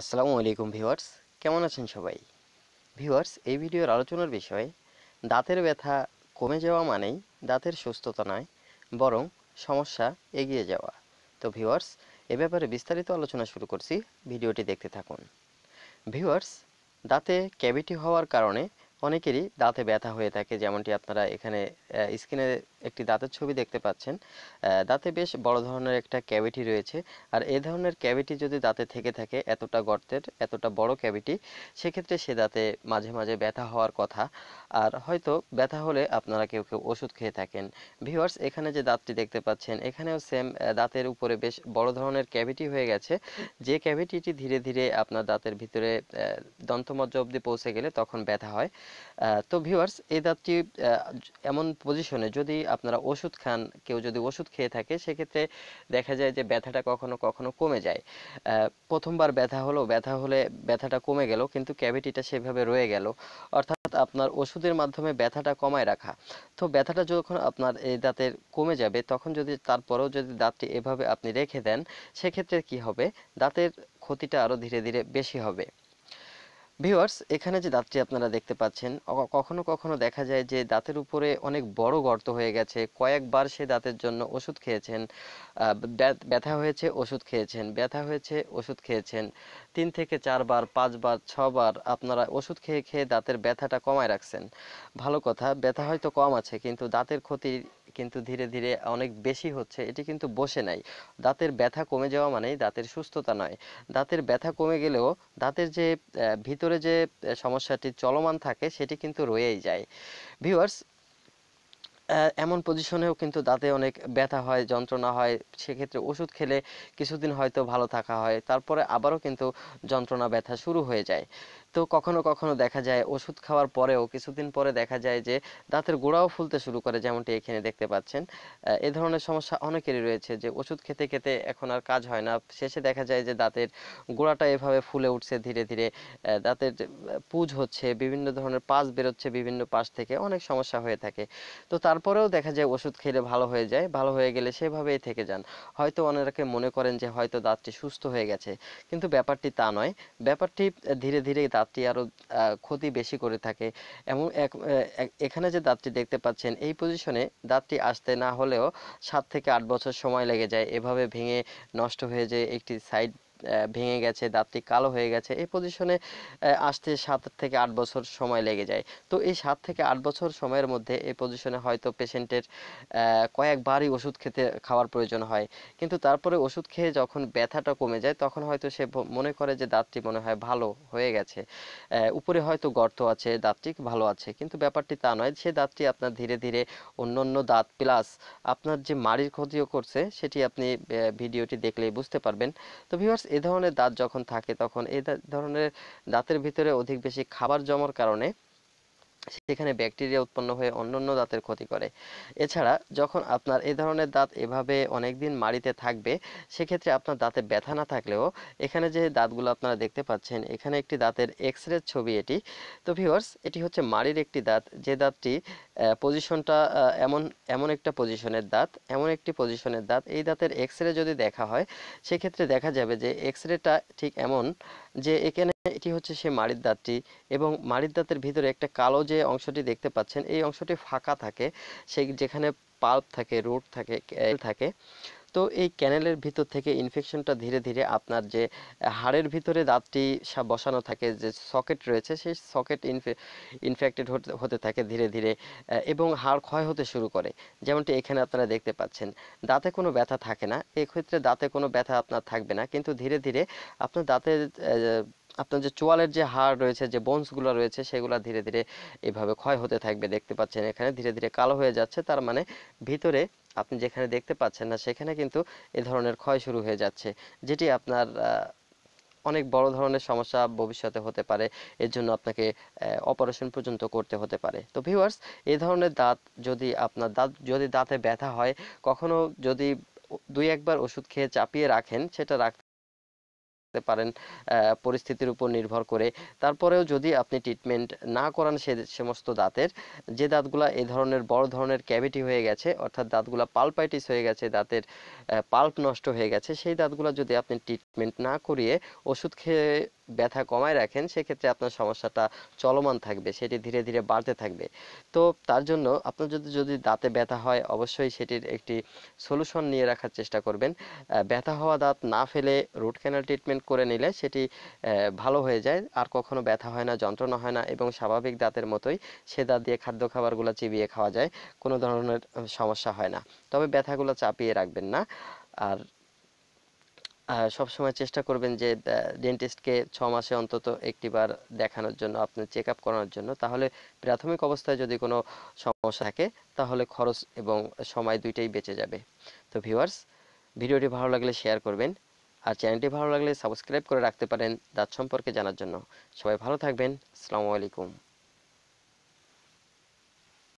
আসসালামু আলাইকুম ভিউয়ার্স কেমন আছেন সবাই ভিউয়ার্স এই ভিডিওর আলোচনার বিষয়ে দাঁতের ব্যথা কমে যাওয়া মানেই দাঁতের সুস্থতা নয় বরং সমস্যা এগিয়ে যাওয়া তো ভিউয়ার্স এ ব্যাপারে বিস্তারিত আলোচনা শুরু করছি ভিডিওটি দেখতে থাকুন ভিউয়ার্স দাঁতে ক্যাভিটি হওয়ার কারণে অনেকেরই দাঁতে ব্যথা হয়ে থাকে যেমনটি আপনারা এখানে স্ক্রিনে একটি দাঁতের ছবি দেখতে পাচ্ছেন দাঁতে বেশ বড় ধরনের একটা ক্যাভিটি রয়েছে আর এ ধরনের ক্যাভিটি যদি দাঁতে থেকে থাকে এতটা গর্তের এতটা বড় ক্যাভিটি সেক্ষেত্রে সে দাঁতে মাঝে মাঝে ব্যথা হওয়ার কথা আর হয়তো ব্যথা হলে আপনারা কেউ কেউ ওষুধ খেয়ে থাকেন ভিউয়ার্স এখানে যে দাঁতটি দেখতে পাচ্ছেন এখানেও সেম দাঁতের উপরে বেশ বড় ধরনের ক্যাভিটি হয়ে গেছে যে ক্যাভিটিটি ধীরে ধীরে আপনার দাঁতের ভিতরে দন্তমজ্জা অবধি পৌঁছে গেলে তখন ব্যথা হয় তো ভিউয়ার্স এই দাঁতটি এমন পজিশনে যদি আপনারা ওষুধ খান কেউ যদি ওষুধ খেয়ে থাকে সেক্ষেত্রে দেখা যায় যে ব্যথাটা কখনো কখনো কমে যায় প্রথমবার ব্যথা হলো ব্যথা হলে ব্যথাটা কমে গেল কিন্তু ক্যাভিটিটা সেভাবে রয়ে গেল অর্থাৎ আপনার ওষুধের মাধ্যমে ব্যথাটা কমায় রাখা তো ব্যথাটা যখন আপনার এই দাঁতের কমে যাবে তখন যদি তারপরেও যদি দাঁতটি এভাবে আপনি রেখে দেন সেক্ষেত্রে কি হবে দাঁতের ক্ষতিটা আরও ধীরে ধীরে বেশি হবে ভিউয়ার্স এখানে যে দাঁতটি আপনারা দেখতে পাচ্ছেন কখনো কখনো দেখা যায় যে দাঁতের উপরে অনেক বড় গর্ত হয়ে গেছে কয়েকবার সে দাঁতের জন্য ওষুধ খেয়েছেন ব্যথা হয়েছে ওষুধ খেয়েছেন ব্যথা হয়েছে ওষুধ খেয়েছেন তিন থেকে চারবার পাঁচবার ছবার আপনারা ওষুধ খেয়ে খেয়ে দাঁতের ব্যথাটা কমায় রাখছেন ভালো কথা ব্যথা হয়তো কম আছে কিন্তু দাঁতের ক্ষতি কিন্তু ধীরে ধীরে অনেক বেশি হচ্ছে এটি কিন্তু বসে নাই দাঁতের ব্যথা কমে যাওয়া মানেই দাঁতের সুস্থতা নয় দাঁতের ব্যথা কমে গেলেও দাঁতের যে ভিতরে যে সমস্যাটি চলমান থাকে সেটি কিন্তু রয়েই যায় ভিউয়ার্স এমন পজিশনেও কিন্তু দাঁতে অনেক ব্যথা হয় যন্ত্রণা হয় সেক্ষেত্রে ওষুধ খেলে কিছুদিন হয়তো ভালো থাকা হয় তারপরে আবারও কিন্তু যন্ত্রণা ব্যথা শুরু হয়ে যায় তো কখনো কখনো দেখা যায় ওষুধ খাওয়ার পরেও কিছুদিন পরে দেখা যায় যে দাঁতের গোড়াও ফুলতে শুরু করে যেমনটি এখানে দেখতে পাচ্ছেন এ ধরনের সমস্যা অনেকেরই রয়েছে যে ওষুধ খেতে খেতে এখন আর কাজ হয় না শেষে দেখা যায় যে দাঁতের গোড়াটা এভাবে ফুলে উঠছে ধীরে ধীরে দাঁতের পুজ হচ্ছে বিভিন্ন ধরনের পাশ বেরোচ্ছে বিভিন্ন পাশ থেকে অনেক সমস্যা হয়ে থাকে তো তারপরেও দেখা যায় ওষুধ খেলে ভালো হয়ে যায় ভালো হয়ে গেলে সেভাবেই থেকে যান হয়তো অনেকে মনে করেন যে হয়তো দাঁতটি সুস্থ হয়ে গেছে কিন্তু ব্যাপারটি তা নয় ব্যাপারটি ধীরে ধীরে দাঁত দাঁতটি আরও ক্ষতি বেশি করে থাকে এমন এখানে যে দাঁতটি দেখতে পাচ্ছেন এই পজিশনে দাঁতটি আসতে না হলেও সাত থেকে আট বছর সময় লেগে যায় এভাবে ভেঙে নষ্ট হয়ে যায় একটি সাইড ভেঙে গেছে দাঁতটি কালো হয়ে গেছে এই পজিশনে আসতে সাত থেকে আট বছর সময় লেগে যায় তো এই সাত থেকে আট বছর সময়ের মধ্যে এই পজিশনে হয়তো পেশেন্টের কয়েকবারই ওষুধ খেতে খাওয়ার প্রয়োজন হয় কিন্তু তারপরে ওষুধ খেয়ে যখন ব্যথাটা কমে যায় তখন হয়তো সে মনে করে যে দাঁতটি মনে হয় ভালো হয়ে গেছে উপরে হয়তো গর্ত আছে দাঁতটি ভালো আছে কিন্তু ব্যাপারটি তা নয় সে দাঁতটি আপনার ধীরে ধীরে অন্য অন্য দাঁত প্লাস আপনার যে মাড়ির ক্ষতিও করছে সেটি আপনি ভিডিওটি দেখলেই বুঝতে পারবেন তো ভিউয়ার্স এ ধরনের দাঁত যখন থাকে তখন এ ধরনের দাঁতের ভিতরে অধিক বেশি খাবার জমার কারণে সেখানে ব্যাকটেরিয়া উৎপন্ন হয়ে অন্যান্য দাঁতের ক্ষতি করে এছাড়া যখন আপনার এ ধরনের দাঁত এভাবে অনেকদিন মাড়িতে থাকবে সেক্ষেত্রে আপনার দাঁতে ব্যথা না থাকলেও এখানে যে দাঁতগুলো আপনারা দেখতে পাচ্ছেন এখানে একটি দাঁতের এক্স ছবি এটি তো ভিওর্স এটি হচ্ছে মাড়ির একটি দাঁত যে দাঁতটি পজিশনটা এমন এমন একটা পজিশনের দাঁত এমন একটি পজিশনের দাঁত এই দাঁতের এক্স রে যদি দেখা হয় সেক্ষেত্রে দেখা যাবে যে এক্স ঠিক এমন যে এখানে এটি হচ্ছে সে মারির দাঁতটি এবং মারির দাঁতের ভিতরে একটা কালো যে অংশটি দেখতে পাচ্ছেন এই অংশটি ফাঁকা থাকে সেই যেখানে পাল্প থাকে রুট থাকে থাকে তো এই ক্যানেলের ভিতর থেকে ইনফেকশনটা ধীরে ধীরে আপনার যে হাড়ের ভিতরে দাঁতটি বসানো থাকে যে সকেট রয়েছে সেই সকেট ইনফেক্টেড হতে থাকে ধীরে ধীরে এবং হাড় ক্ষয় হতে শুরু করে যেমনটি এখানে আপনারা দেখতে পাচ্ছেন দাঁতে কোনো ব্যথা থাকে না এক্ষেত্রে দাঁতে কোনো ব্যথা আপনার থাকবে না কিন্তু ধীরে ধীরে আপনার দাঁতের আপনার যে চোয়ালের যে হাড় রয়েছে যে বোনসগুলো রয়েছে সেগুলো ধীরে ধীরে এভাবে ক্ষয় হতে থাকবে দেখতে পাচ্ছেন এখানে ধীরে ধীরে কালো হয়ে যাচ্ছে তার মানে ভিতরে আপনি যেখানে দেখতে পাচ্ছেন না সেখানে কিন্তু এ ধরনের ক্ষয় শুরু হয়ে যাচ্ছে যেটি আপনার অনেক বড় ধরনের সমস্যা ভবিষ্যতে হতে পারে এর জন্য আপনাকে অপারেশন পর্যন্ত করতে হতে পারে তো ভিউয়ার্স এ ধরনের দাঁত যদি আপনার দাঁত যদি দাঁতে ব্যথা হয় কখনো যদি দুই একবার ওষুধ খেয়ে চাপিয়ে রাখেন সেটা রাখতে থাকতে পারেন পরিস্থিতির উপর নির্ভর করে তারপরেও যদি আপনি ট্রিটমেন্ট না করান সে সমস্ত দাঁতের যে দাঁতগুলা এ ধরনের বড় ধরনের ক্যাভিটি হয়ে গেছে অর্থাৎ দাঁতগুলা পাল্পাইটিস হয়ে গেছে দাঁতের পাল্প নষ্ট হয়ে গেছে সেই দাঁতগুলা যদি আপনি ট্রিটমেন্ট না করিয়ে ওষুধ খেয়ে ব্যথা কমায় রাখেন সেক্ষেত্রে আপনার সমস্যাটা চলমান থাকবে সেটি ধীরে ধীরে বাড়তে থাকবে তো তার জন্য আপনার যদি যদি দাঁতে ব্যথা হয় অবশ্যই সেটির একটি সলিউশন নিয়ে রাখার চেষ্টা করবেন ব্যথা হওয়া দাঁত না ফেলে রুট ক্যানাল ট্রিটমেন্ট করে নিলে সেটি ভালো হয়ে যায় আর কখনো ব্যথা হয় না যন্ত্রণা হয় না এবং স্বাভাবিক দাঁতের মতোই সে দাঁত দিয়ে খাদ্য খাবারগুলো চিবিয়ে খাওয়া যায় কোনো ধরনের সমস্যা হয় না তবে ব্যথাগুলো চাপিয়ে রাখবেন না আর সবসময় চেষ্টা করবেন যে ডেন্টিস্টকে ছ মাসে অন্তত একটিবার দেখানোর জন্য আপনার চেক আপ করানোর জন্য তাহলে প্রাথমিক অবস্থায় যদি কোনো সমস্যা থাকে তাহলে খরচ এবং সময় দুইটাই বেঁচে যাবে তো ভিউয়ার্স ভিডিওটি ভালো লাগলে শেয়ার করবেন আর চ্যানেলটি ভালো লাগলে সাবস্ক্রাইব করে রাখতে পারেন দাঁত সম্পর্কে জানার জন্য সবাই ভালো থাকবেন আসসালামু আলাইকুম